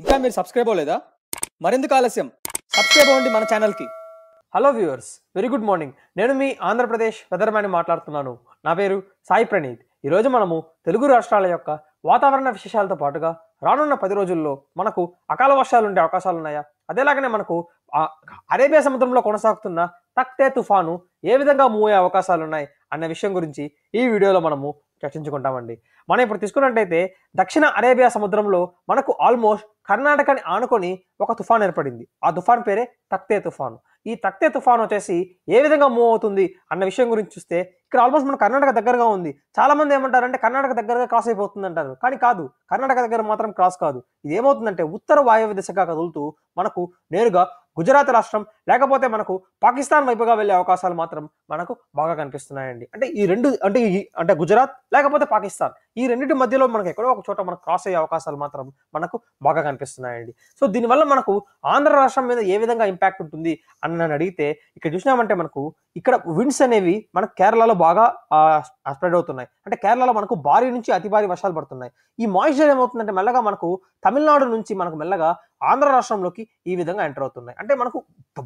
ఇంకా మీరు సబ్స్క్రైబ్ అవ్వలేదా మరెందుకు ఆలస్యం సబ్స్క్రైబ్ అవ్వండి మన ఛానల్కి hello viewers very good morning నేను మీ ఆంధ్రప్రదేశ్ వెదర్మ్యాన్ మాట్లాడుతున్నాను నా పేరు సాయి ప్రణీత్ ఈరోజు మనము తెలుగు రాష్ట్రాల యొక్క వాతావరణ విశేషాలతో పాటుగా రానున్న పది రోజుల్లో మనకు అకాల వర్షాలు ఉండే అవకాశాలు ఉన్నాయా అదేలాగానే మనకు అరేబియా సముద్రంలో కొనసాగుతున్న తక్తే తుఫాను ఏ విధంగా మూవ్ అయ్యే అవకాశాలు ఉన్నాయి అన్న విషయం గురించి ఈ వీడియోలో మనము చర్చించుకుంటామండి మనం ఇప్పుడు తీసుకున్నట్టయితే దక్షిణ అరేబియా సముద్రంలో మనకు ఆల్మోస్ట్ కర్ణాటకని ఆనుకొని ఒక తుఫాన్ ఏర్పడింది ఆ తుఫాన్ పేరే తక్తే తుఫాను ఈ తక్తే తుఫాన్ వచ్చేసి ఏ విధంగా మూవ్ అవుతుంది అన్న విషయం గురించి చూస్తే ఇక్కడ ఆల్మోస్ట్ మన కర్ణాటక దగ్గరగా ఉంది చాలా మంది అంటే కర్ణాటక దగ్గరగా క్రాస్ అయిపోతుంది అంటారు కానీ కాదు కర్ణాటక దగ్గర మాత్రం క్రాస్ కాదు ఇది ఏమవుతుందంటే ఉత్తర వాయువ్య దిశగా కదులుతూ మనకు నేరుగా గుజరాత్ రాష్ట్రం లేకపోతే మనకు పాకిస్తాన్ వైపుగా వెళ్ళే అవకాశాలు మాత్రం మనకు బాగా కనిపిస్తున్నాయండి అంటే ఈ రెండు అంటే ఈ అంటే గుజరాత్ లేకపోతే పాకిస్తాన్ ఈ రెండింటి మధ్యలో మనకు ఎక్కడో ఒక చోట మనకు క్రాస్ అయ్యే అవకాశాలు మాత్రం మనకు బాగా కనిపిస్తున్నాయండి సో దీనివల్ల మనకు ఆంధ్ర రాష్ట్రం మీద ఏ విధంగా ఇంపాక్ట్ ఉంటుంది అని నన్ను అడిగితే ఇక్కడ చూసినామంటే మనకు ఇక్కడ విండ్స్ అనేవి మనకు కేరళలో బాగా స్ప్రెడ్ అవుతున్నాయి అంటే కేరళలో మనకు భారీ నుంచి అతి భారీ వర్షాలు పడుతున్నాయి ఈ మాయిశ్చర్ ఏమవుతుందంటే మెల్లగా మనకు తమిళనాడు నుంచి మనకు మెల్లగా ఆంధ్ర రాష్ట్రంలోకి ఈ విధంగా ఎంటర్ అవుతున్నాయి అంటే మనకు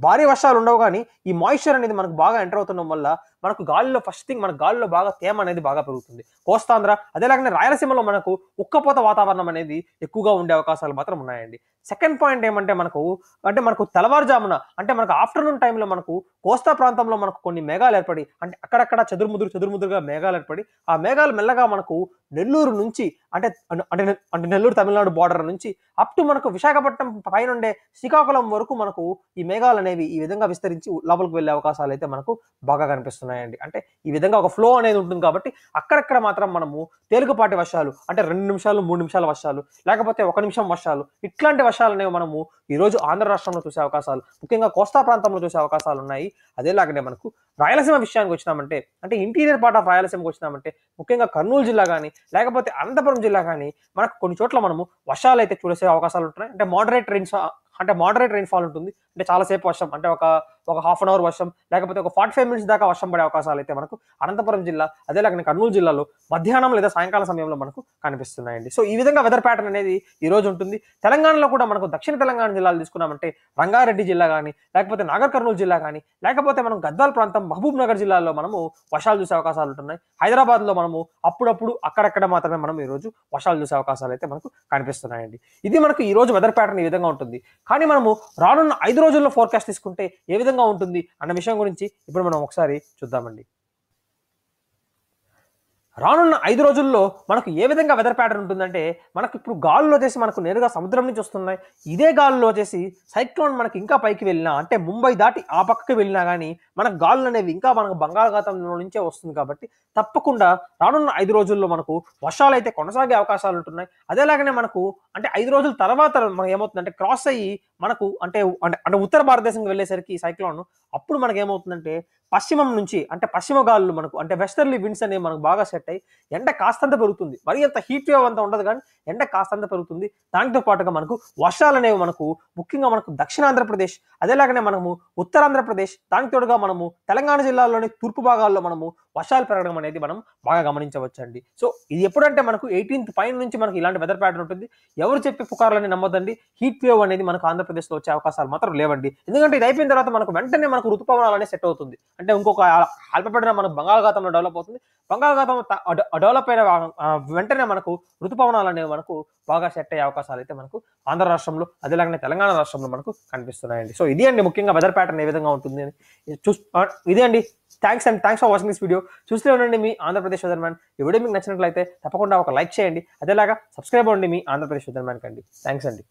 భారీ వర్షాలు ఉండవు కానీ ఈ మాయిశ్చర్ అనేది మనకు బాగా ఎంటర్ అవుతుండడం వల్ల మనకు గాలిలో ఫస్ట్ థింగ్ మన గాలిలో బాగా తేమ అనేది బాగా పెరుగుతుంది కోస్తాంధ్ర అదేలాగానే రాయలసీమలో మనకు ఉక్కపోత వాతావరణం అనేది ఎక్కువగా ఉండే అవకాశాలు మాత్రం ఉన్నాయండి సెకండ్ పాయింట్ ఏమంటే మనకు అంటే మనకు తెల్లవారుజామున అంటే మనకు ఆఫ్టర్నూన్ టైంలో మనకు కోస్తా ప్రాంతంలో మనకు కొన్ని మేఘాలు ఏర్పడి అంటే అక్కడక్కడ చెదురుముదురు చెదురుముదురుగా మేఘాలు ఏర్పడి ఆ మేఘాలు మెల్లగా మనకు నెల్లూరు నుంచి అంటే అంటే అంటే నెల్లూరు తమిళనాడు బార్డర్ నుంచి అప్ టు మనకు విశాఖపట్నం పైనుండే శ్రీకాకుళం వరకు మనకు ఈ మేఘాలు అనేవి ఈ విధంగా విస్తరించి లోపలికి వెళ్ళే అవకాశాలు అయితే మనకు బాగా కనిపిస్తున్నాయండి అంటే ఈ విధంగా ఒక ఫ్లో అనేది ఉంటుంది కాబట్టి అక్కడక్కడ మాత్రం మనము తేలికపాటి వర్షాలు అంటే రెండు నిమిషాలు మూడు నిమిషాల వర్షాలు లేకపోతే ఒక నిమిషం వర్షాలు ఇట్లాంటి అనేవి మనము ఈరోజు ఆంధ్ర రాష్ట్రంలో చూసే అవకాశాలు ముఖ్యంగా కోస్తా ప్రాంతంలో చూసే అవకాశాలు ఉన్నాయి అదేలాగానే మనకు రాయలసీమ విషయానికి వచ్చినామంటే అంటే ఇంటీరియర్ పార్ట్ ఆఫ్ రాయలసీమకు వచ్చినామంటే ముఖ్యంగా కర్నూలు జిల్లా కానీ లేకపోతే అనంతపురం జిల్లా కానీ మనకు కొన్ని చోట్ల మనము వర్షాలు అయితే చూసే అవకాశాలు ఉంటున్నాయి అంటే మోడరేట్ రైన్స్ అంటే మోడరేట్ రైన్ ఫాల్ ఉంటుంది అంటే చాలాసేపు వర్షం అంటే ఒక ఒక హాఫ్ అన్ అవర్ వర్షం లేకపోతే ఒక ఫార్టీ ఫైవ్ మినిట్స్ దాకా వర్షం పడే అవకాశాలు అయితే మనకు అనంతపురం జిల్లా అదే లాగా కర్నూలు జిల్లాలో మధ్యాహ్నం లేదా సాయంకాల సమయంలో మనకు కనిపిస్తున్నాయండి సో ఈ విధంగా వెదర్ ప్యాటర్న్ అనేది ఈ రోజు ఉంటుంది తెలంగాణలో కూడా మనకు దక్షిణ తెలంగాణ జిల్లాలు తీసుకున్నామంటే రంగారెడ్డి జిల్లా కానీ లేకపోతే నాగర్ కర్నూలు జిల్లా కానీ లేకపోతే మనం గద్వాల్ ప్రాంతం మహబూబ్ నగర్ జిల్లాలో మనము వర్షాలు చూసే అవకాశాలు ఉంటున్నాయి హైదరాబాద్లో మనము అప్పుడప్పుడు అక్కడక్కడ మాత్రమే మనం ఈ రోజు వర్షాలు చూసే అవకాశాలు అయితే మనకు కనిపిస్తున్నాయండి ఇది మనకు ఈ రోజు వెదర్ ప్యాటర్న్ ఈ విధంగా ఉంటుంది కానీ మనము రానున్న ఐదు రోజుల్లో ఫోర్కాస్ట్ తీసుకుంటే ఏ విధంగా విధంగా ఉంటుంది అన్న విషయం గురించి ఇప్పుడు మనం ఒకసారి చూద్దామండి రానున్న ఐదు రోజుల్లో మనకు ఏ విధంగా వెదర్ ప్యాటర్న్ ఉంటుందంటే మనకు ఇప్పుడు గాల్లో చేసి మనకు నేరుగా సముద్రం నుంచి వస్తున్నాయి ఇదే గాల్లో చేసి సైక్లోన్ మనకి ఇంకా పైకి వెళ్ళినా అంటే ముంబై దాటి ఆ పక్కకి వెళ్ళినా కానీ మనకు గాలులు అనేవి ఇంకా మనకు బంగాళాఖాతం నుంచే వస్తుంది కాబట్టి తప్పకుండా రానున్న ఐదు రోజుల్లో మనకు వర్షాలు అయితే కొనసాగే అవకాశాలు ఉంటున్నాయి అదేలాగానే మనకు అంటే ఐదు రోజుల తర్వాత మనకు ఏమవుతుందంటే క్రాస్ అయ్యి మనకు అంటే అంటే ఉత్తర భారతదేశంకి వెళ్ళేసరికి సైక్లోన్ అప్పుడు మనకు ఏమవుతుందంటే పశ్చిమం నుంచి అంటే పశ్చిమ గాలులు మనకు అంటే వెస్టర్లీ విండ్స్ అనేవి మనకు బాగా సెట్ అయ్యి ఎండ కాస్తంత పెరుగుతుంది మరి అంత హీట్ వేవ్ అంత ఉండదు కానీ ఎండ కాస్తంత పెరుగుతుంది దానితో పాటుగా మనకు వర్షాలు అనేవి మనకు ముఖ్యంగా మనకు దక్షిణాంధ్రప్రదేశ్ అదేలాగానే మనము ఉత్తరాంధ్రప్రదేశ్ దానికి తోడుగా మనము తెలంగాణ జిల్లాలోని తూర్పు భాగాల్లో మనము వర్షాలు పెరగడం అనేది మనం బాగా గమనించవచ్చండి సో ఇది ఎప్పుడంటే మనకు ఎయిటీన్త్ పైన నుంచి మనకు ఇలాంటి వెదర్ ప్యాటర్న్ ఉంటుంది ఎవరు చెప్పి పుకారాలని నమ్మదండి హీట్ వేవ్ అనేది మనకు ఆంధ్రప్రదేశ్లో వచ్చే అవకాశాలు మాత్రం లేవండి ఎందుకంటే ఇది అయిపోయిన తర్వాత మనకు వెంటనే మనకు ఋతుపవనాలు అనేది సెట్ అవుతుంది అంటే ఇంకొక అల్పపడిన మనకు బంగాళాఖాతంలో డెవలప్ అవుతుంది బంగాళాఖాతం డెవలప్ అయిన వెంటనే మనకు ఋతుపవనాలు అనేవి మనకు బాగా సెట్ అయ్యే అవకాశాలు అయితే మనకు ఆంధ్ర రాష్ట్రంలో అదేలాగానే తెలంగాణ రాష్ట్రంలో మనకు కనిపిస్తున్నాయండి సో ఇది అండి ముఖ్యంగా వెదర్ ప్యాటర్న్ ఏ విధంగా ఉంటుంది అని చూ ఇదే అండి thanks and thanks for watching this video చూస్తూనే ఉండండి మీ ఆంధ్రప్రదేశ్ వెదర్ మ్యాన్ ఈ వీడియో మీకు నచ్చినట్లయితే తప్పకుండా ఒక లైక్ చేయండి అదేలాగా సబ్స్క్రైబ్ అవ్వండి మీ ఆంధ్రప్రదేశ్ వెదర్ అండి కండి థ్యాంక్స్ అండి